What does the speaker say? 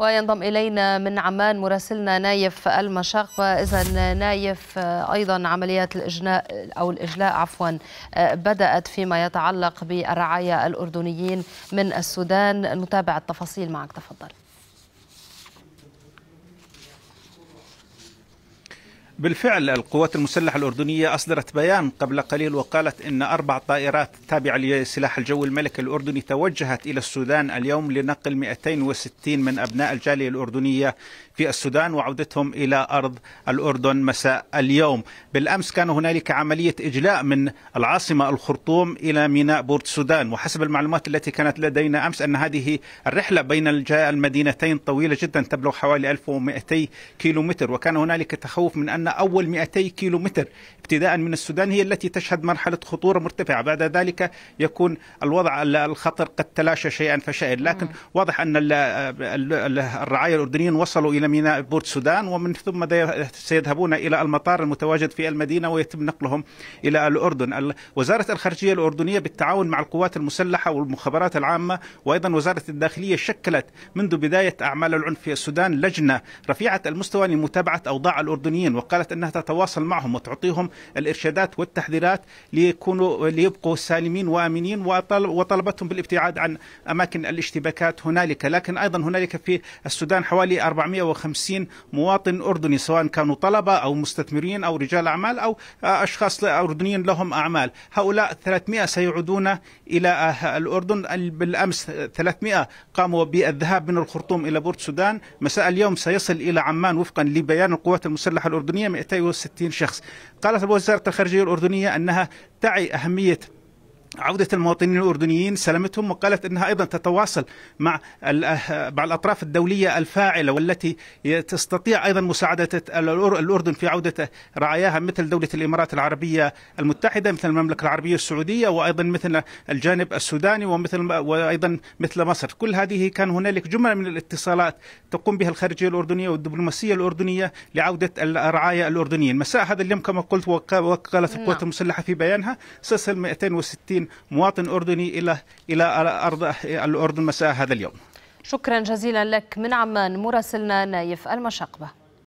وينضم إلينا من عمان مراسلنا نايف المشاق إذا نايف آه، أيضا عمليات الإجناء أو الإجلاء عفوا آه، بدأت فيما يتعلق بالرعايا الأردنيين من السودان نتابع التفاصيل معك تفضل بالفعل القوات المسلحة الأردنية أصدرت بيان قبل قليل وقالت إن أربع طائرات تابعة لسلاح الجو الملك الأردني توجهت إلى السودان اليوم لنقل 260 من أبناء الجالية الأردنية في السودان وعودتهم إلى أرض الأردن مساء اليوم بالأمس كان هنالك عملية إجلاء من العاصمة الخرطوم إلى ميناء بورت السودان وحسب المعلومات التي كانت لدينا أمس أن هذه الرحلة بين المدينتين طويلة جدا تبلغ حوالي 1200 كيلومتر وكان هنالك تخوف من أن أول 200 كيلو متر ابتداء من السودان هي التي تشهد مرحلة خطورة مرتفعة بعد ذلك يكون الوضع الخطر قد تلاشى شيئا فشيئا لكن نعم. واضح أن الرعاية الأردنيين وصلوا إلى ميناء بورت سودان ومن ثم سيذهبون إلى المطار المتواجد في المدينة ويتم نقلهم إلى الأردن وزارة الخارجية الأردنية بالتعاون مع القوات المسلحة والمخابرات العامة وأيضا وزارة الداخلية شكلت منذ بداية أعمال العنف في السودان لجنة رفيعة المستوى لمتابعة أوضاع الأردنيين وقال حاله انها تتواصل معهم وتعطيهم الارشادات والتحذيرات ليكونوا ليبقوا سالمين وامنين وطلبتهم بالابتعاد عن اماكن الاشتباكات هنالك، لكن ايضا هنالك في السودان حوالي 450 مواطن اردني سواء كانوا طلبه او مستثمرين او رجال اعمال او اشخاص اردنيين لهم اعمال، هؤلاء 300 سيعودون الى الاردن بالامس 300 قاموا بالذهاب من الخرطوم الى بورت السودان، مساء اليوم سيصل الى عمان وفقا لبيان القوات المسلحه الاردنيه 260 شخص قالت وزارة الخارجية الأردنية أنها تعي أهمية عودة المواطنين الأردنيين سلامتهم وقالت أنها أيضا تتواصل مع أه، مع الأطراف الدولية الفاعلة والتي تستطيع أيضا مساعدة الأردن في عودة رعاياها مثل دولة الإمارات العربية المتحدة مثل المملكة العربية السعودية وأيضا مثل الجانب السوداني ومثل وأيضا مثل مصر كل هذه كان هنالك جملة من الاتصالات تقوم بها الخارجية الأردنية والدبلوماسية الأردنية لعودة الرعايا الأردنيين مساء هذا اليوم كما قلت وقالت نعم. القوات المسلحة في بيانها سيصل 260 مواطن أردني إلى إلى أرض الأردن مساء هذا اليوم شكرا جزيلا لك من عمان مراسلنا نايف المشقبه